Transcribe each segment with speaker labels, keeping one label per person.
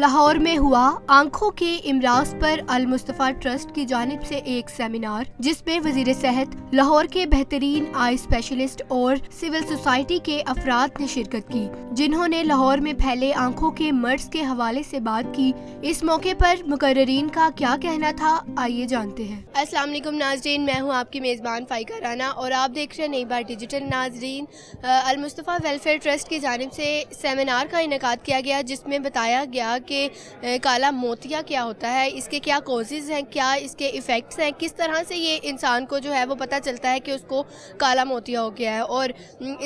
Speaker 1: लाहौर में हुआ आंखों के इमराज पर अल मुस्तफ़ा ट्रस्ट की जानब से एक सेमिनार जिसमें वजीर सेहत लाहौर के बेहतरीन आई स्पेशलिस्ट और सिविल सोसाइटी के अफराद ने शिरकत की जिन्होंने लाहौर में फैले आंखों के मर्ज के हवाले से बात की इस मौके पर मुकर्रीन का क्या कहना था आइए जानते हैं अस्सलाम वालेकुम नाजरीन मैं हूँ आपकी मेज़बान फ़ाइका राना और आप देख रहे हैं नई बार डिजिटल नाजरीन अल मुस्तफ़ा वेलफेयर ट्रस्ट की जानब से सेमिनार का इनका किया गया जिसमें बताया गया कि काला मोतिया क्या होता है इसके क्या कोजेज़ हैं क्या इसके इफ़ेक्ट्स हैं किस तरह से ये इंसान को जो है वो पता चलता है कि उसको काला मोतिया हो गया है और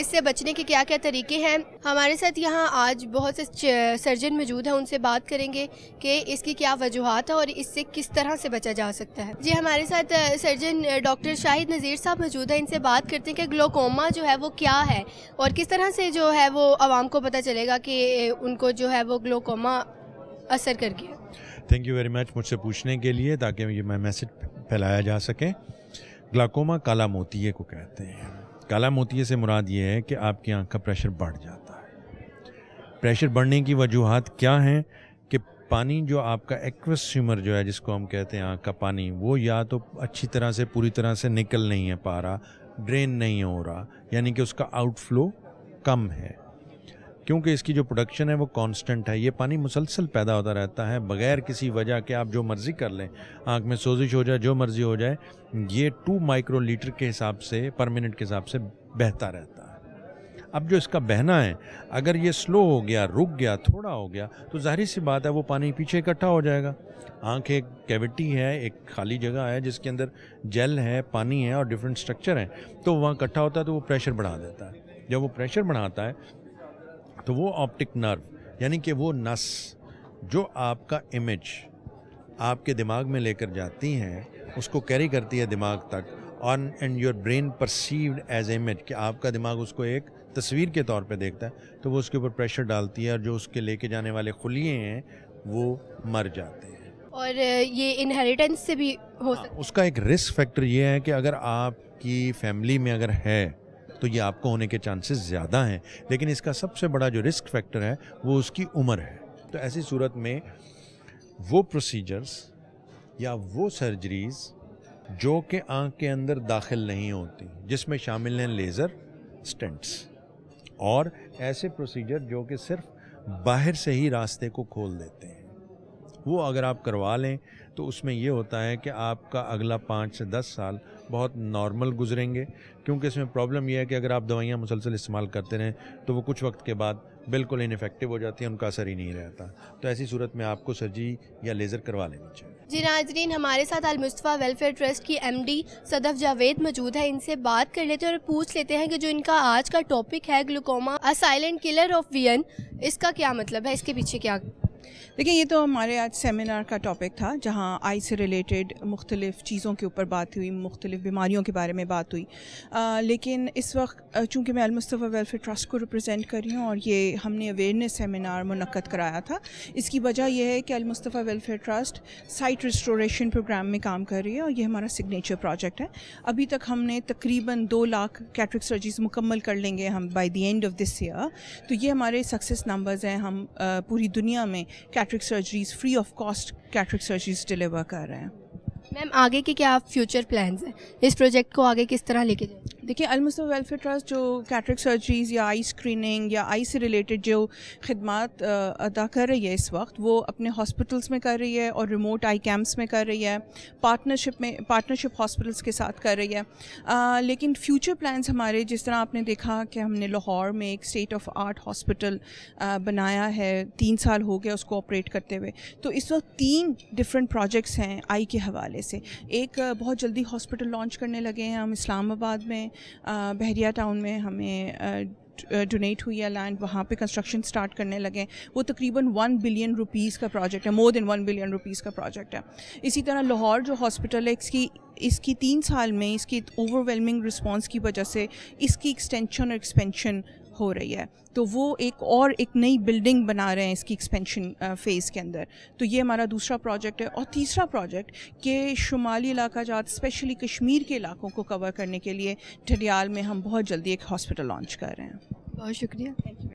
Speaker 1: इससे बचने के क्या क्या तरीके हैं हमारे साथ यहाँ आज बहुत से सर्जन मौजूद हैं उनसे बात करेंगे कि इसकी क्या वजूहत है और इससे किस तरह से बचा जा सकता है जी हमारे साथ सर्जन डॉक्टर शाहिद नज़ीर साहब मौजूद हैं इनसे बात करते हैं कि ग्लोकोमा जो है वो क्या है और किस तरह से जो है वो आवाम को पता चलेगा कि उनको जो है वो ग्लोकोमा असर कर गया
Speaker 2: थैंक यू वेरी मच मुझसे पूछने के लिए ताकि ये मैं मैसेज फैलाया जा सके ग्लाकोमा काला मोतिये को कहते हैं काला मोतिये से मुराद ये है कि आपकी आंख का प्रेशर बढ़ जाता है प्रेशर बढ़ने की वजूहत क्या हैं कि पानी जो आपका एक्वस्यूमर जो है जिसको हम कहते हैं आँख का पानी वो या तो अच्छी तरह से पूरी तरह से निकल नहीं है पा रहा ड्रेन नहीं हो रहा यानी कि उसका आउटफ्लो कम है क्योंकि इसकी जो प्रोडक्शन है वो कांस्टेंट है ये पानी मुसलसल पैदा होता रहता है बगैर किसी वजह के आप जो मर्ज़ी कर लें आँख में सोजिश हो जाए जो मर्ज़ी हो जाए ये टू माइक्रो लीटर के हिसाब से पर मिनट के हिसाब से बहता रहता है अब जो इसका बहना है अगर ये स्लो हो गया रुक गया थोड़ा हो गया तो जाहिर सी बात है वो पानी पीछे इकट्ठा हो जाएगा आँख एक कैविटी है एक खाली जगह है जिसके अंदर जेल है पानी है और डिफरेंट स्ट्रक्चर हैं तो वहाँ इकट्ठा होता है तो वो प्रेशर बढ़ा देता है जब वो प्रेशर बढ़ाता है तो वो ऑप्टिक नर्व यानी कि वो नस जो आपका इमेज आपके दिमाग में लेकर जाती हैं उसको कैरी करती है दिमाग तक on and your brain perceived as image कि आपका दिमाग उसको एक तस्वीर के तौर पे देखता है तो वो उसके ऊपर प्रेशर डालती है और जो उसके लेके जाने वाले खुलिए हैं वो मर जाते हैं
Speaker 1: और ये इनहेरिटेंस से भी हो हाँ, सकता
Speaker 2: उसका एक रिस्क फैक्टर ये है कि अगर आपकी फैमिली में अगर है तो ये आपको होने के चांसेस ज़्यादा हैं लेकिन इसका सबसे बड़ा जो रिस्क फैक्टर है वो उसकी उम्र है तो ऐसी सूरत में वो प्रोसीजर्स या वो सर्जरीज़ जो कि आंख के अंदर दाखिल नहीं होती जिसमें शामिल हैं लेज़र स्टेंट्स और ऐसे प्रोसीजर जो कि सिर्फ बाहर से ही रास्ते को खोल देते हैं वो अगर आप करवा लें तो उसमें ये होता है कि आपका अगला पाँच से दस साल बहुत नॉर्मल गुजरेंगे क्योंकि इसमें प्रॉब्लम यह है कि अगर आप दवाइयाँ मुसलसल इस्तेमाल करते रहें तो वो कुछ वक्त के बाद बिल्कुल इनफेक्टिव हो जाती है उनका असर ही नहीं रहता तो ऐसी सूरत में आपको सर्जरी या लेज़र करवा लेनी चाहिए
Speaker 1: जी नाजरीन हमारे साथ अलमुस्तफ़ा वेलफेयर ट्रस्ट की एम डी सदफ जावेद मौजूद है इनसे बात कर लेते हैं और पूछ लेते हैं कि जो इनका आज का टॉपिक है glaucoma a silent killer of vision इसका क्या मतलब है इसके पीछे क्या देखिए ये तो
Speaker 3: हमारे आज सेमिनार का टॉपिक था जहाँ आई से रिलेटेड मुख्तलिफ़ चीज़ों के ऊपर बात हुई मुख्तलिफ़ बीमारियों के बारे में बात हुई आ, लेकिन इस वक्त चूँकि मैं अलमुस्तफ़ा वेलफेयर ट्रस्ट को रिप्रेजेंट कर रही हूँ और ये हमने अवेयरनेस सेमिनार मनक़द कराया था इसकी वजह यह है कि Almustafa welfare trust sight restoration program में काम कर रही है और ये हमारा सिग्नेचर प्रोजेक्ट है अभी तक हमने तकरीबन दो लाख कैट्रिक सर्जरीज मुकम्मल कर लेंगे हम by the end of this year तो ये हमारे सक्सेस नंबर्स हैं हम पूरी दुनिया में cataract surgeries free of cost cataract surgeries deliver कर रहे हैं
Speaker 1: मैम आगे के क्या फ्यूचर प्लान्स हैं इस प्रोजेक्ट को आगे किस तरह लेके जाए देखिए अलमुस्लिम वेलफेयर ट्रस्ट जो कैटरिक सर्जरीज़ या आई
Speaker 3: स्क्रीनिंग या आई से रिलेटेड जो खदमात अदा कर रही है इस वक्त वो अपने हॉस्पिटल्स में कर रही है और रिमोट आई कैम्प्स में कर रही है पार्टनरशिप में पार्टनरशिप हॉस्पिटल्स के साथ कर रही है आ, लेकिन फ्यूचर प्लान्स हमारे जिस तरह आपने देखा कि हमने लाहौर में एक स्टेट ऑफ आर्ट हॉस्पिटल बनाया है तीन साल हो गया उसको ऑपरेट करते हुए तो इस वक्त तीन डिफरेंट प्रोजेक्ट्स हैं आई के हवाले से एक बहुत जल्दी हॉस्पिटल लॉन्च करने लगे हैं हम इस्लामाबाद में बहरिया टाउन में हमें डोनेट हुई है लैंड वहाँ पे कंस्ट्रक्शन स्टार्ट करने लगे वो तकरीबन वन बिलियन रुपीस का प्रोजेक्ट है more than one billion rupees का प्रोजेक्ट है इसी तरह लाहौर जो हॉस्पिटल है इसकी इसकी तीन साल में इसकी ओवरवेलमिंग रिस्पांस की वजह से इसकी एक्सटेंशन और एक्सपेंशन हो रही है तो वो एक और एक नई बिल्डिंग बना रहे हैं इसकी एक्सपेंशन फेज़ के अंदर तो ये हमारा दूसरा प्रोजेक्ट है और तीसरा प्रोजेक्ट कि शुमाली इलाका जात स्पेशली कश्मीर के इलाकों को कवर करने के लिए ठडियाल में हम बहुत जल्दी एक हॉस्पिटल लॉन्च कर रहे हैं
Speaker 1: बहुत शुक्रिया थैंक यू